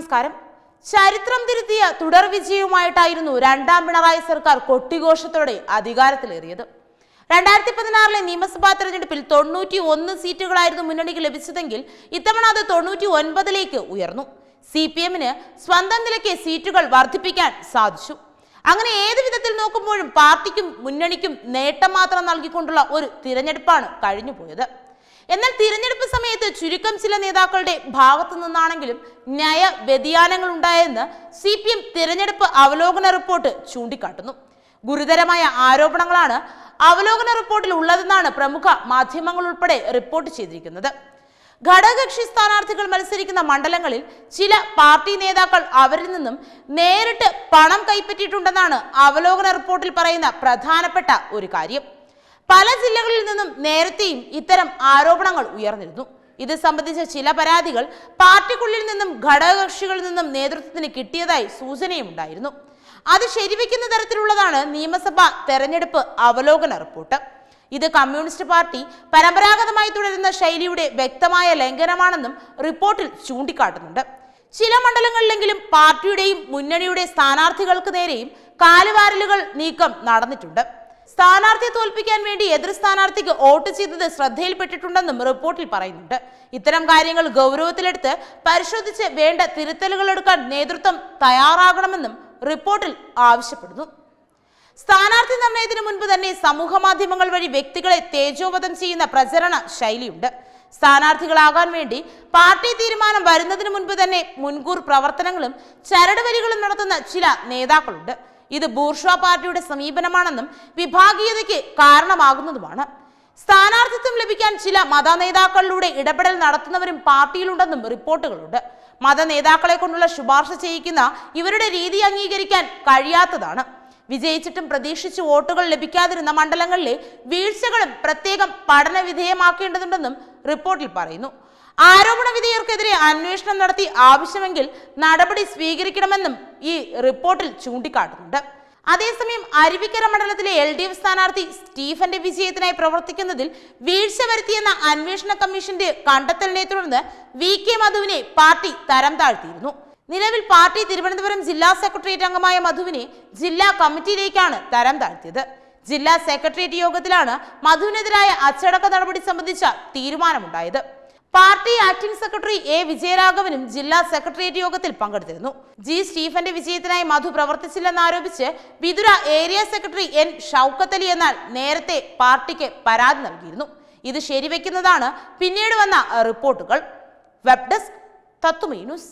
നമസ്കാരം ചരിത്രം തിരുത്തിയ തുടർ വിജയവുമായിട്ടായിരുന്നു രണ്ടാം പിണറായി സർക്കാർ കൊട്ടിഘോഷത്തോടെ അധികാരത്തിലേറിയത് രണ്ടായിരത്തി പതിനാറിലെ നിയമസഭാ തെരഞ്ഞെടുപ്പിൽ തൊണ്ണൂറ്റി ഒന്ന് സീറ്റുകളായിരുന്നു മുന്നണിക്ക് ലഭിച്ചതെങ്കിൽ ഇത്തവണ അത് തൊണ്ണൂറ്റി ഒൻപതിലേക്ക് ഉയർന്നു സി പി എമ്മിന് സ്വന്തം നിലയ്ക്ക് സീറ്റുകൾ വർദ്ധിപ്പിക്കാൻ സാധിച്ചു അങ്ങനെ ഏത് വിധത്തിൽ നോക്കുമ്പോഴും പാർട്ടിക്കും മുന്നണിക്കും നേട്ടം മാത്രം നൽകിക്കൊണ്ടുള്ള ഒരു തിരഞ്ഞെടുപ്പാണ് കഴിഞ്ഞുപോയത് എന്നാൽ തിരഞ്ഞെടുപ്പ് സമയത്ത് ചുരുക്കം ചില നേതാക്കളുടെ ഭാഗത്തു നിന്നാണെങ്കിലും ന്യായ വ്യതിയാനങ്ങൾ ഉണ്ടായെന്ന് സി പി എം തിരഞ്ഞെടുപ്പ് അവലോകന റിപ്പോർട്ട് ചൂണ്ടിക്കാട്ടുന്നു ഗുരുതരമായ ആരോപണങ്ങളാണ് അവലോകന റിപ്പോർട്ടിൽ ഉള്ളതെന്നാണ് പ്രമുഖ മാധ്യമങ്ങൾ ഉൾപ്പെടെ റിപ്പോർട്ട് ചെയ്തിരിക്കുന്നത് ഘടകകക്ഷി സ്ഥാനാർത്ഥികൾ മത്സരിക്കുന്ന മണ്ഡലങ്ങളിൽ ചില പാർട്ടി നേതാക്കൾ അവരിൽ നിന്നും നേരിട്ട് പണം കൈപ്പറ്റിയിട്ടുണ്ടെന്നാണ് അവലോകന റിപ്പോർട്ടിൽ പറയുന്ന പ്രധാനപ്പെട്ട ഒരു കാര്യം പല ജില്ലകളിൽ നിന്നും നേരത്തെയും ഇത്തരം ആരോപണങ്ങൾ ഉയർന്നിരുന്നു ഇത് സംബന്ധിച്ച ചില പരാതികൾ പാർട്ടിക്കുള്ളിൽ നിന്നും ഘടകകക്ഷികളിൽ നിന്നും നേതൃത്വത്തിന് കിട്ടിയതായി സൂചനയുമുണ്ടായിരുന്നു അത് ശരിവെക്കുന്ന തരത്തിലുള്ളതാണ് നിയമസഭാ തെരഞ്ഞെടുപ്പ് അവലോകന റിപ്പോർട്ട് ഇത് കമ്മ്യൂണിസ്റ്റ് പാർട്ടി പരമ്പരാഗതമായി തുടരുന്ന ശൈലിയുടെ വ്യക്തമായ ലംഘനമാണെന്നും റിപ്പോർട്ടിൽ ചൂണ്ടിക്കാട്ടുന്നുണ്ട് ചില മണ്ഡലങ്ങളിലെങ്കിലും പാർട്ടിയുടെയും മുന്നണിയുടെ സ്ഥാനാർത്ഥികൾക്ക് നേരെയും കാലുവാരലുകൾ നീക്കം നടന്നിട്ടുണ്ട് സ്ഥാനാർത്ഥിയെ തോൽപ്പിക്കാൻ വേണ്ടി എതിർ സ്ഥാനാർത്ഥിക്ക് വോട്ട് ചെയ്തത് ശ്രദ്ധയിൽപ്പെട്ടിട്ടുണ്ടെന്നും റിപ്പോർട്ടിൽ പറയുന്നുണ്ട് ഇത്തരം കാര്യങ്ങൾ ഗൗരവത്തിലെടുത്ത് പരിശോധിച്ച് വേണ്ട തിരുത്തലുകൾ എടുക്കാൻ നേതൃത്വം തയ്യാറാകണമെന്നും റിപ്പോർട്ടിൽ ആവശ്യപ്പെടുന്നു സ്ഥാനാർത്ഥി നിർണയത്തിന് മുൻപ് തന്നെ സമൂഹ മാധ്യമങ്ങൾ വഴി വ്യക്തികളെ തേജോവധം ചെയ്യുന്ന പ്രചരണ ശൈലിയുണ്ട് സ്ഥാനാർത്ഥികളാകാൻ വേണ്ടി പാർട്ടി തീരുമാനം വരുന്നതിന് മുൻപ് തന്നെ മുൻകൂർ പ്രവർത്തനങ്ങളും ചരടുവരികളും നടത്തുന്ന ചില നേതാക്കളുണ്ട് ഇത് ബൂർഷ്വാ പാർട്ടിയുടെ സമീപനമാണെന്നും വിഭാഗീയതയ്ക്ക് കാരണമാകുന്നതുമാണ് സ്ഥാനാർത്ഥിത്വം ലഭിക്കാൻ ചില മതനേതാക്കളിലൂടെ ഇടപെടൽ നടത്തുന്നവരും പാർട്ടിയിലുണ്ടെന്നും റിപ്പോർട്ടുകളുണ്ട് മതനേതാക്കളെ കൊണ്ടുള്ള ശുപാർശ ചെയ്യിക്കുന്ന ഇവരുടെ രീതി അംഗീകരിക്കാൻ കഴിയാത്തതാണ് വിജയിച്ചിട്ടും പ്രതീക്ഷിച്ച് വോട്ടുകൾ ലഭിക്കാതിരുന്ന മണ്ഡലങ്ങളിലെ വീഴ്ചകളും പ്രത്യേകം പഠനവിധേയമാക്കേണ്ടതുണ്ടെന്നും റിപ്പോർട്ടിൽ പറയുന്നു ആരോപണ വിധേയർക്കെതിരെ അന്വേഷണം നടത്തി ആവശ്യമെങ്കിൽ നടപടി സ്വീകരിക്കണമെന്നും ഈ റിപ്പോർട്ടിൽ ചൂണ്ടിക്കാട്ടുന്നുണ്ട് അതേസമയം അരുവിക്കര മണ്ഡലത്തിലെ എൽ ഡി എഫ് സ്ഥാനാർത്ഥി സ്റ്റീഫന്റെ വിജയത്തിനായി പ്രവർത്തിക്കുന്നതിൽ വീഴ്ച വരുത്തിയെന്ന അന്വേഷണ കമ്മീഷന്റെ കണ്ടെത്തലിനെ തുടർന്ന് വി കെ മധുവിനെ പാർട്ടി തരം താഴ്ത്തിയിരുന്നു നിലവിൽ പാർട്ടി തിരുവനന്തപുരം ജില്ലാ സെക്രട്ടേറിയറ്റ് അംഗമായ മധുവിനെ ജില്ലാ കമ്മിറ്റിയിലേക്കാണ് തരം താഴ്ത്തിയത് ജില്ലാ സെക്രട്ടേറിയറ്റ് യോഗത്തിലാണ് മധുവിനെതിരായ അച്ചടക്ക നടപടി സംബന്ധിച്ച തീരുമാനമുണ്ടായത് പാർട്ടി ആക്ടിംഗ് സെക്രട്ടറി എ വിജയരാഘവനും ജില്ലാ സെക്രട്ടേറിയറ്റ് യോഗത്തിൽ പങ്കെടുത്തിരുന്നു ജി സ്റ്റീഫന്റെ വിജയത്തിനായി മധു പ്രവർത്തിച്ചില്ലെന്നാരോപിച്ച് Vithura area secretary N Shoukath Ali എന്നാൽ നേരത്തെ പാർട്ടിക്ക് പരാതി നൽകിയിരുന്നു ഇത് ശരിവെക്കുന്നതാണ് പിന്നീട് വന്ന റിപ്പോർട്ടുകൾ വെബ് ഡെസ്ക് തത്തുമീ ന്യൂസ്